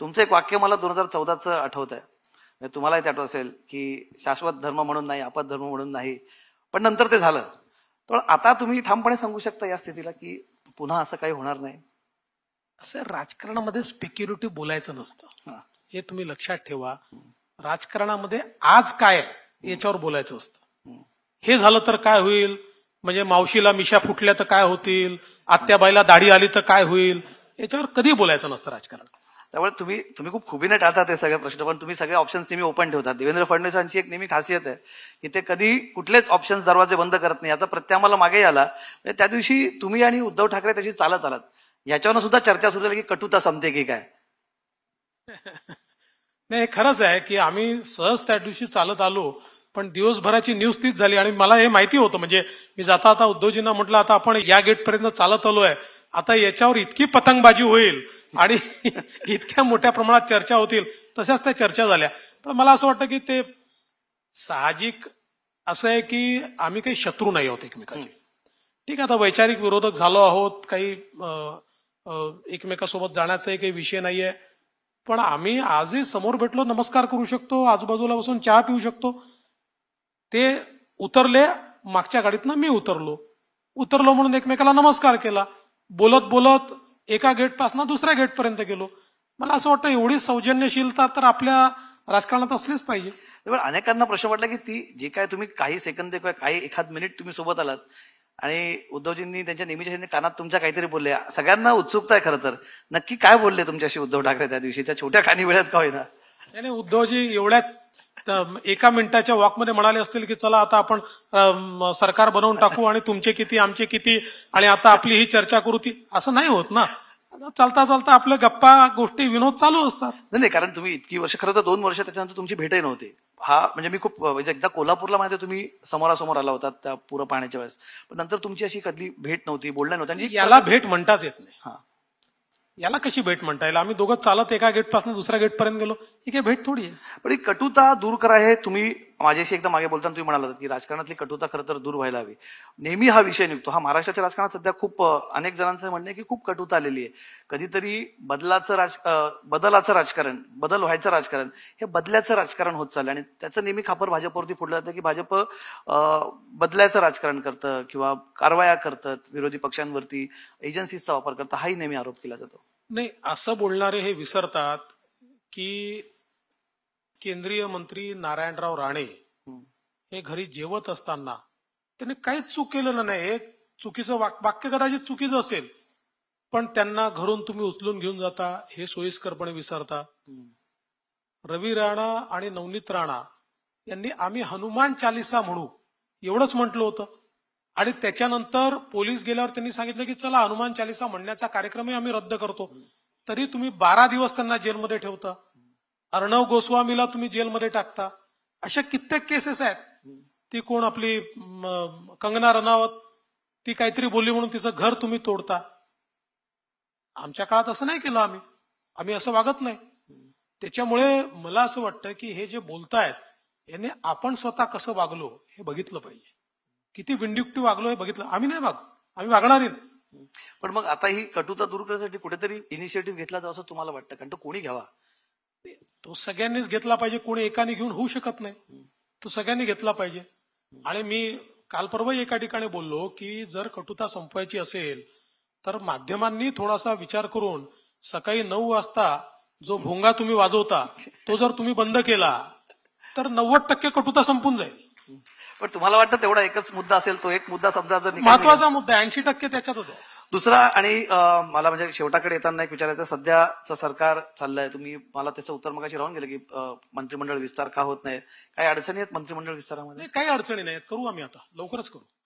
तुमचं एक वाक्य मला दोन हजार चौदाचं आठवत आहे म्हणजे तुम्हालाही ते आठवत असेल की शाश्वत धर्म म्हणून नाही आपत धर्म म्हणून नाही पण नंतर ते झालं तर आता तुम्ही ठामपणे सांगू शकता या स्थितीला की पुन्हा असं काही होणार नाही असं राजकारणामध्ये स्पेक्युरिटी बोलायचं नसतं हे तुम्ही लक्षात ठेवा राजकारणामध्ये आज काय याच्यावर बोलायचं असतं हे झालं तर काय होईल म्हणजे मावशीला मिशा फुटल्या तर काय होतील आत्याबाईला दाढी आली तर काय होईल याच्यावर कधी बोलायचं नसतं राजकारण त्यामुळे तुम्ही तुम्ही खूप खुबीने टाळता ते सगळे प्रश्न पण तुम्ही सगळे ऑप्शन्स नेहमी ओपन ठेवतात देवेंद्र फडणवीसांची एक नेहमी खासियत आहे की ते कधी कुठलेच ऑप्शन्स दरवाजे बंद करत नाही याचा प्रत्यय आम्हाला मागे आला म्हणजे त्या दिवशी तुम्ही आणि उद्धव ठाकरे त्याची चालत आलात याच्यावर सुद्धा चर्चा सुरू झाली की कटुता संपते की काय नाही खरंच आहे की आम्ही सहज त्या दिवशी चालत आलो पण दिवसभराची न्यूज तीच झाली आणि मला हे माहिती होतं म्हणजे मी जाता आता उद्धवजींना म्हटलं आता आपण या गेटपर्यंत चालत आलो आहे आता याच्यावर इतकी पतंगबाजी होईल आणि इतक्या मोठ्या प्रमाणात चर्चा होतील तशाच त्या चर्चा झाल्या पण मला असं वाटतं की ते साहजिक असं आहे की आम्ही काही शत्रू नाही आहोत एकमेकांचे ठीक आहे आता वैचारिक विरोधक झालो आहोत काही एकमेकासोबत जाण्याचाही काही विषय नाहीये पण आम्ही आजही समोर भेटलो नमस्कार करू शकतो आजूबाजूला बसून चहा पिऊ शकतो ते उतरले मागच्या गाडीतनं मी उतरलो उतरलो म्हणून एकमेकाला नमस्कार केला बोलत बोलत एका पासून दुसऱ्या गेटपर्यंत गेलो मला असं वाटतं एवढी सौजन्यशीलता तर आपल्या राजकारणात असलीच पाहिजे अनेकांना प्रश्न वाटला की ती जे काय तुम्ही काही सेकंद किंवा काही एखाद मिनिट तुम्ही सोबत आलात आणि उद्धवजींनी त्यांच्या नेहमीच्या कानात तुमच्या काहीतरी बोलले सगळ्यांना उत्सुकता आहे खरं तर नक्की काय बोलले तुमच्याशी उद्धव ठाकरे त्या दिवशी त्या छोट्या खाणी वेळात का होईना उद्धवजी एवढ्या तर एका मिनिटाच्या वॉकमध्ये म्हणाले असतील की चला आता आपण सरकार बनवून टाकू आणि तुमचे किती आमचे किती आणि आता आपली ही चर्चा करू ती असं नाही होत ना चालता चालता आपल्या गप्पा गोष्टी विनोद चालू असतात नाही कारण तुम्ही इतकी वर्ष खरं तर दोन वर्ष त्याच्यानंतर तुमची भेटही नव्हते हा म्हणजे मी खूप म्हणजे एकदा कोल्हापूरला माहिती तुम्ही समोरासमोर आला होता त्या पुरं पाहण्याच्या वेळेस पण नंतर तुमची अशी कधी भेट नव्हती बोलण्या नव्हतं याला भेट म्हणताच येत नाही याला कशी भेट म्हणता येईल आम्ही दोघं चालत एका गेटपासून दुसऱ्या गेटपर्यंत गेलो ही काही भेट थोडी आहे पण ही कटुता दूर करा हे तुम्ही माझ्याशी एकदा मागे बोलताना तुम्ही म्हणाला की राजकारणातली कटुता खरं तर दूर व्हायला हवी नेहमी हा विषय निघतो हा महाराष्ट्राच्या राजकारणात सध्या खूप अनेक जणांचं म्हणणं आहे की खूप कटुता आलेली आहे कधीतरी बदलाचं राज बदलाचं राजकारण बदल व्हायचं राजकारण हे बदल्याचं राजकारण होत चाललं आणि त्याचं नेहमी खापर भाजपवरती फोडलं जातं की भाजप बदलायचं राजकारण करतं किंवा कारवाया करतात विरोधी पक्षांवरती एजन्सीजचा वापर करतात हाही नेहमी आरोप केला जातो नाही असं बोलणारे हे विसरतात की केंद्रीय मंत्री नारायणराव राणे हे घरी जेवत असताना त्यांनी काहीच चूक केलेलं नाही एक चुकीचं वाक्य कदाचित चुकीचं असेल पण त्यांना घरून तुम्ही उचलून घेऊन जाता हे सोयीस्करपणे विसरता रवी राणा आणि नवनीत राणा यांनी आम्ही हनुमान चालिसा म्हणू एवढंच म्हटलं होतं आणि त्याच्यानंतर पोलीस गेल्यावर त्यांनी सांगितलं की चला हनुमान चालिसा म्हणण्याचा कार्यक्रमही आम्ही रद्द करतो तरी तुम्ही बारा दिवस त्यांना जेलमध्ये ठेवता अर्णव गोस्वामीला तुम्ही जेलमध्ये टाकता अशा कित्येक केसेस आहेत ती कोण आपली कंगना रनावत ती काहीतरी बोलली म्हणून तिचं घर तुम्ही तोडता आमच्या काळात असं नाही केलं आम्ही आम्ही असं वागत नाही त्याच्यामुळे मला असं वाटतं की हे जे बोलतायत याने आपण स्वतः कसं वागलो हे बघितलं पाहिजे किती विंडिक्टिव्ह वागलो हे बघितलं आम्ही नाही वाग आम्ही वागणार नाही पण मग आता ही कटुता दूर करण्यासाठी कुठेतरी इनिशिएटिव्ह घेतला जाऊ असं तुम्हाला वाटतं कारण तो कोणी घ्यावा तो सगळ्यांनीच घेतला पाहिजे कोणी एकाने घेऊन होऊ शकत नाही तो सगळ्यांनी घेतला पाहिजे आणि मी काल परवा एका ठिकाणी बोललो की जर कटुता संपवायची असेल तर माध्यमांनी थोडासा विचार करून सकाळी नऊ वाजता जो भोंगा तुम्ही वाजवता तो जर तुम्ही बंद केला तर नव्वद टक्के कटुता संपून जाईल पण तुम्हाला वाटतं तेवढा एकच मुद्दा असेल तो एक मुद्दा समजा जर महत्वाचा मुद्दा ऐंशी टक्के त्याच्यातच आहे दुसरा आणि मला म्हणजे शेवटाकडे येताना एक विचारायचं सध्याचं सरकार चाललंय तुम्ही मला त्याचं उत्तर मगाशी राहून गेलं की मंत्रिमंडळ विस्तार का होत नाही काही अडचणी आहेत मंत्रिमंडळ विस्तारामध्ये काही अडचणी नाही करू आम्ही आता लवकरच करू